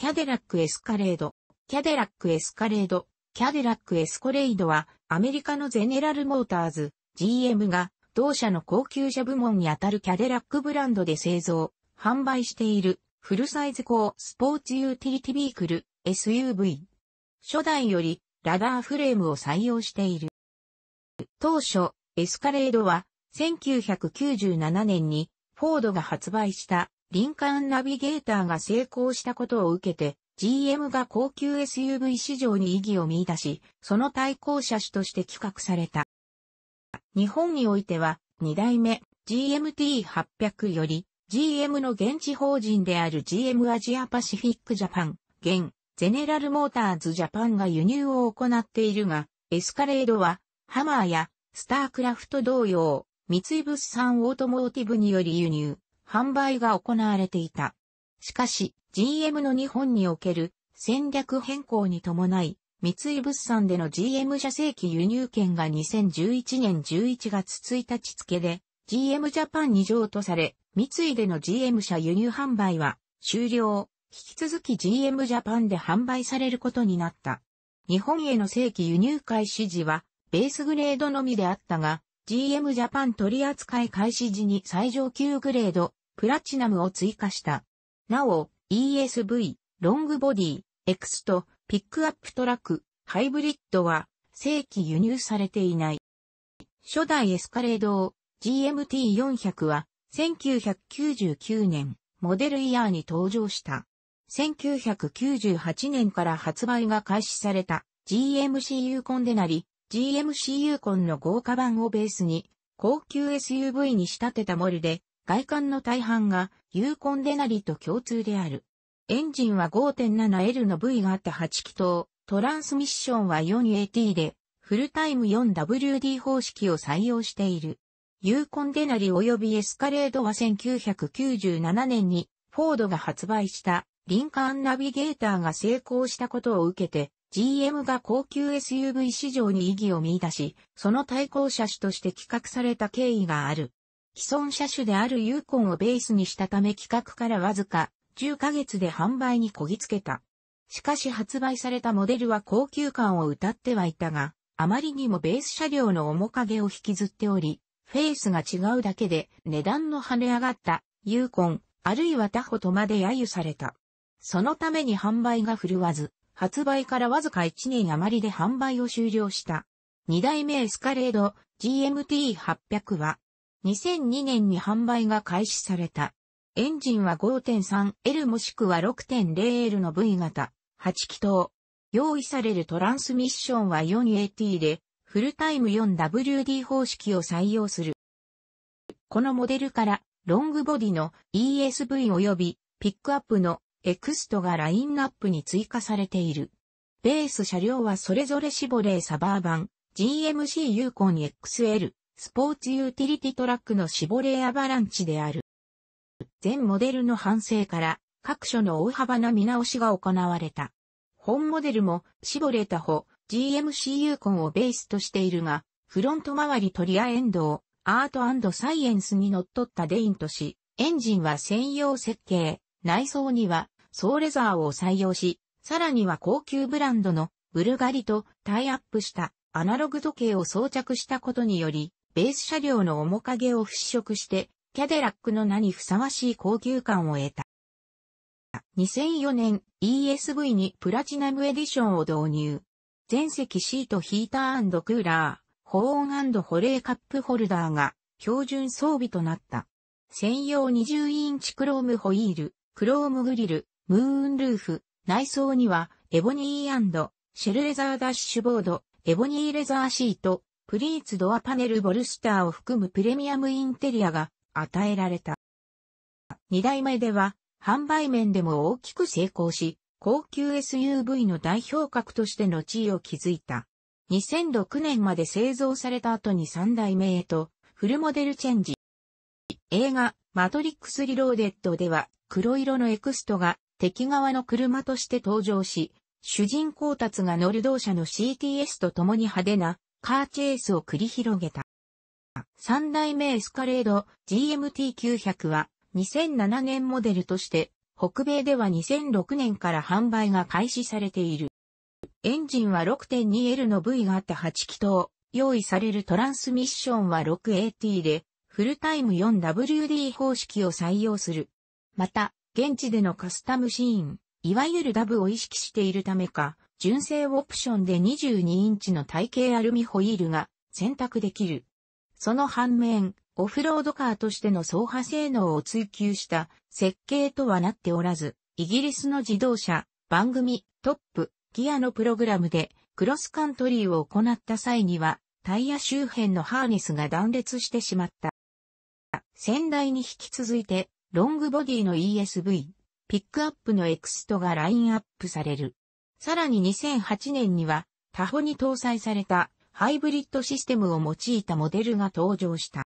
キャデラックエスカレード、キャデラックエスカレード、キャデラックエスコレイドは、アメリカのゼネラルモーターズ、GM が、同社の高級車部門にあたるキャデラックブランドで製造、販売している、フルサイズ高スポーツユーティリティビークル、SUV。初代より、ラダーフレームを採用している。当初、エスカレードは、1997年に、フォードが発売したリンカーンナビゲーターが成功したことを受けて、GM が高級 SUV 市場に意義を見出し、その対抗車種として企画された。日本においては、2代目 GMT800 より、GM の現地法人である GM アジアパシフィックジャパン、現、ゼネラルモーターズジャパンが輸入を行っているが、エスカレードは、ハマーや、スタークラフト同様、三井物産オートモーティブにより輸入、販売が行われていた。しかし、GM の日本における戦略変更に伴い、三井物産での GM 社正規輸入権が2011年11月1日付で GM ジャパンに譲渡され、三井での GM 社輸入販売は終了、引き続き GM ジャパンで販売されることになった。日本への正規輸入開始時はベースグレードのみであったが、GM ジャパン取扱開始時に最上級グレードプラチナムを追加した。なお、ESV、ロングボディ、エクスト、ピックアップトラック、ハイブリッドは正規輸入されていない。初代エスカレードを GMT400 は1999年モデルイヤーに登場した。1998年から発売が開始された GMCU コンでなり、GMCU コンの豪華版をベースに高級 SUV に仕立てたモルで外観の大半が、ユーコンデナリと共通である。エンジンは 5.7L の V があった8気筒、トランスミッションは 4AT で、フルタイム 4WD 方式を採用している。ユーコンデナリ及びエスカレードは1997年に、フォードが発売した、リンカーンナビゲーターが成功したことを受けて、GM が高級 SUV 市場に意義を見出し、その対抗車種として企画された経緯がある。既存車種であるユーコンをベースにしたため企画からわずか10ヶ月で販売にこぎつけた。しかし発売されたモデルは高級感を歌ってはいたが、あまりにもベース車両の面影を引きずっており、フェースが違うだけで値段の跳ね上がったユーコン、あるいは他ホとまで揶揄された。そのために販売が振るわず、発売からわずか1年余りで販売を終了した。2代目エスカレード GMT800 は2002年に販売が開始された。エンジンは 5.3L もしくは 6.0L の V 型、8気筒。用意されるトランスミッションは 4AT で、フルタイム 4WD 方式を採用する。このモデルから、ロングボディの ESV 及びピックアップのエクストがラインナップに追加されている。ベース車両はそれぞれシボレーサバーバン、GMC ユーコン XL、スポーツユーティリティトラックのシボレーアバランチである。全モデルの反省から各所の大幅な見直しが行われた。本モデルもシボレータホ GMC ユーコンをベースとしているが、フロント周りトリアエンドをアートサイエンスにのっとったデインとし、エンジンは専用設計、内装にはソーレザーを採用し、さらには高級ブランドのブルガリとタイアップしたアナログ時計を装着したことにより、ベース車両の面影を払拭して、キャデラックの名にふさわしい高級感を得た。2004年 ESV にプラチナムエディションを導入。全席シートヒータークーラー、保温保冷カップホルダーが標準装備となった。専用20インチクロームホイール、クロームグリル、ムーンルーフ、内装にはエボニーシェルレザーダッシュボード、エボニーレザーシート、プリーツドアパネルボルスターを含むプレミアムインテリアが与えられた。二代目では、販売面でも大きく成功し、高級 SUV の代表格としての地位を築いた。2006年まで製造された後に三代目へと、フルモデルチェンジ。映画、マトリックスリローデッドでは、黒色のエクストが敵側の車として登場し、主人公たちが乗る同社の CTS と共に派手なカーチェイスを繰り広げた。三代目エスカレード GMT900 は2007年モデルとして北米では2006年から販売が開始されている。エンジンは 6.2L の V があって8気筒、用意されるトランスミッションは 6AT で、フルタイム 4WD 方式を採用する。また、現地でのカスタムシーン、いわゆるダブを意識しているためか、純正オプションで22インチの体型アルミホイールが選択できる。その反面、オフロードカーとしての走破性能を追求した設計とはなっておらず、イギリスの自動車、番組、トップ、ギアのプログラムでクロスカントリーを行った際には、タイヤ周辺のハーネスが断裂してしまった。先代に引き続いて、ロングボディの ESV、ピックアップのエクストがラインアップされる。さらに2008年には、他方に搭載されたハイブリッドシステムを用いたモデルが登場した。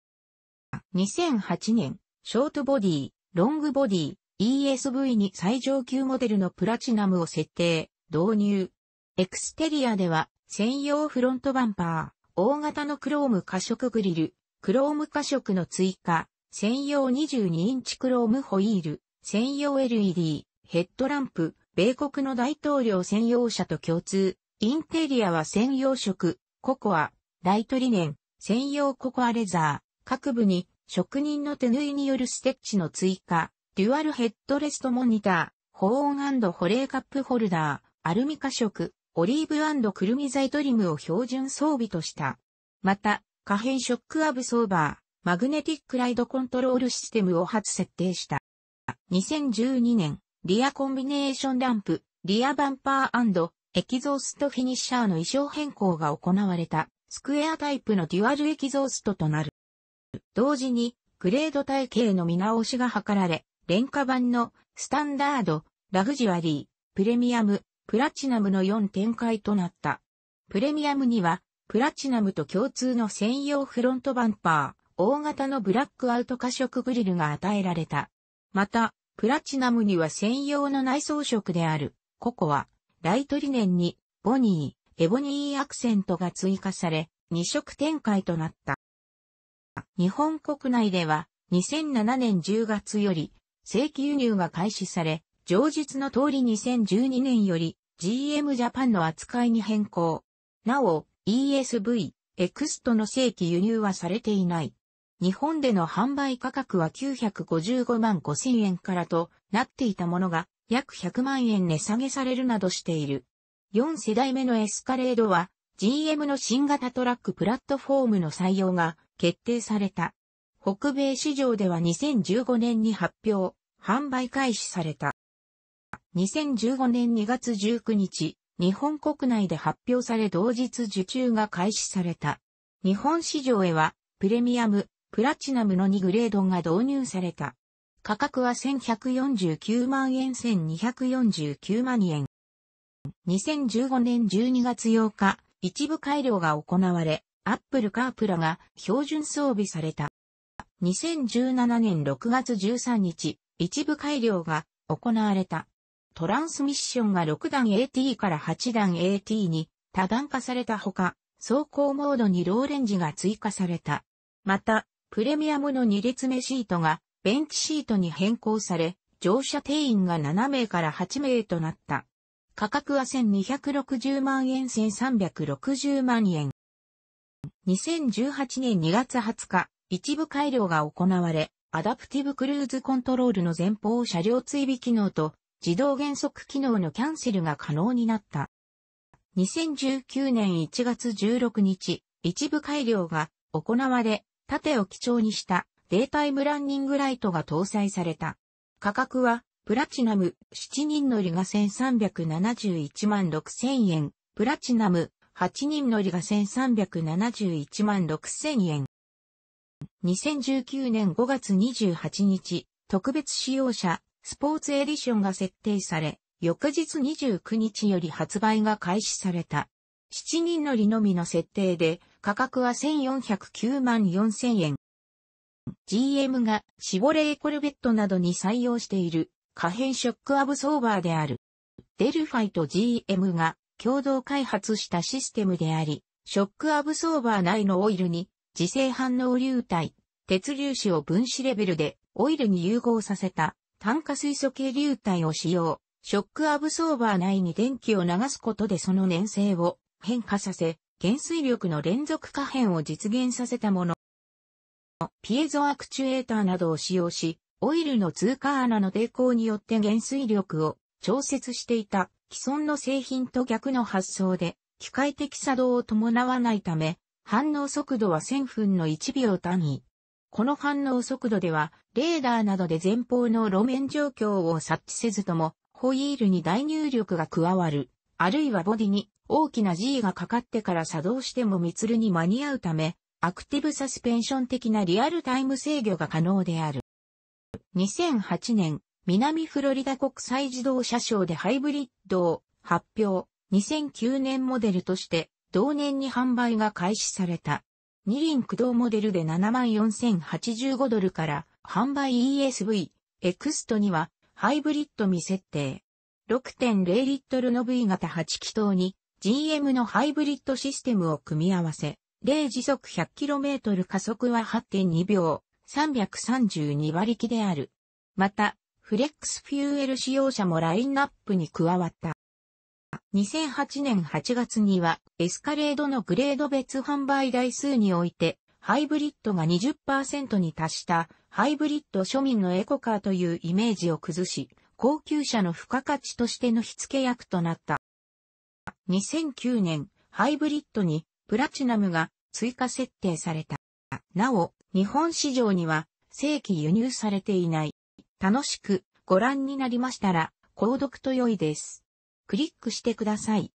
2008年、ショートボディ、ロングボディ、ESV に最上級モデルのプラチナムを設定、導入。エクステリアでは専用フロントバンパー、大型のクローム加色グリル、クローム加色の追加、専用22インチクロームホイール、専用 LED、ヘッドランプ、米国の大統領専用車と共通、インテリアは専用色、ココア、ライトリネン、専用ココアレザー、各部に職人の手縫いによるステッチの追加、デュアルヘッドレストモニター、保温保冷カップホルダー、アルミ化色、オリーブクルミ材トリムを標準装備とした。また、可変ショックアブソーバー、マグネティックライドコントロールシステムを初設定した。2012年、リアコンビネーションランプ、リアバンパーエキゾーストフィニッシャーの衣装変更が行われた、スクエアタイプのデュアルエキゾーストとなる。同時に、グレード体系の見直しが図られ、廉価版のスタンダード、ラグジュアリー、プレミアム、プラチナムの4展開となった。プレミアムには、プラチナムと共通の専用フロントバンパー、大型のブラックアウト加色グリルが与えられた。また、プラチナムには専用の内装色である、ココア、ライトリネンに、ボニー、エボニーアクセントが追加され、2色展開となった。日本国内では、2007年10月より、正規輸入が開始され、上述の通り2012年より GM ジャパンの扱いに変更。なお、ESV、エクストの正規輸入はされていない。日本での販売価格は955万5千円からとなっていたものが約100万円値下げされるなどしている。4世代目のエスカレードは GM の新型トラックプラットフォームの採用が決定された。北米市場では2015年に発表、販売開始された。2015年2月19日、日本国内で発表され同日受注が開始された。日本市場へは、プレミアム、プラチナムの2グレードが導入された。価格は1149万円1249万円。2015年12月8日、一部改良が行われ、アップルカープラが標準装備された。2017年6月13日、一部改良が行われた。トランスミッションが6段 AT から8段 AT に多段化されたほか、走行モードにローレンジが追加された。また、プレミアムの2列目シートがベンチシートに変更され、乗車定員が7名から8名となった。価格は1260万円1360万円。2018年2月20日、一部改良が行われ、アダプティブクルーズコントロールの前方車両追尾機能と自動減速機能のキャンセルが可能になった。2019年1月16日、一部改良が行われ、縦を基調にしたデータイムランニングライトが搭載された。価格は、プラチナム7人乗りが1371万6000円、プラチナム8人乗りが1371万6000円。2019年5月28日、特別使用者、スポーツエディションが設定され、翌日29日より発売が開始された。7人乗りのみの設定で、価格は1409万4000円。GM がシボレーコルベットなどに採用している可変ショックアブソーバーである。デルファイと GM が共同開発したシステムであり、ショックアブソーバー内のオイルに磁性反応流体、鉄粒子を分子レベルでオイルに融合させた炭化水素系流体を使用。ショックアブソーバー内に電気を流すことでその粘性を変化させ、減衰力の連続可変を実現させたもの。ピエゾアクチュエーターなどを使用し、オイルの通過穴の抵抗によって減衰力を調節していた既存の製品と逆の発想で、機械的作動を伴わないため、反応速度は1000分の1秒単位。この反応速度では、レーダーなどで前方の路面状況を察知せずとも、ホイールに大入力が加わる、あるいはボディに大きな G がかかってから作動してもミツルに間に合うため、アクティブサスペンション的なリアルタイム制御が可能である。2008年、南フロリダ国際自動車賞でハイブリッドを発表。2009年モデルとして同年に販売が開始された。二輪駆動モデルで74,085ドルから販売 ESV、エクストにはハイブリッド未設定。6.0リットルの V 型8気筒に GM のハイブリッドシステムを組み合わせ、零時速 100km 加速は8.2秒、332馬力である。また、フレックスフューエル使用者もラインナップに加わった。2008年8月には、エスカレードのグレード別販売台数において、ハイブリッドが20%に達した、ハイブリッド庶民のエコカーというイメージを崩し、高級車の付加価値としての火付け役となった。2009年、ハイブリッドにプラチナムが追加設定された。なお、日本市場には正規輸入されていない。楽しくご覧になりましたら、購読と良いです。クリックしてください。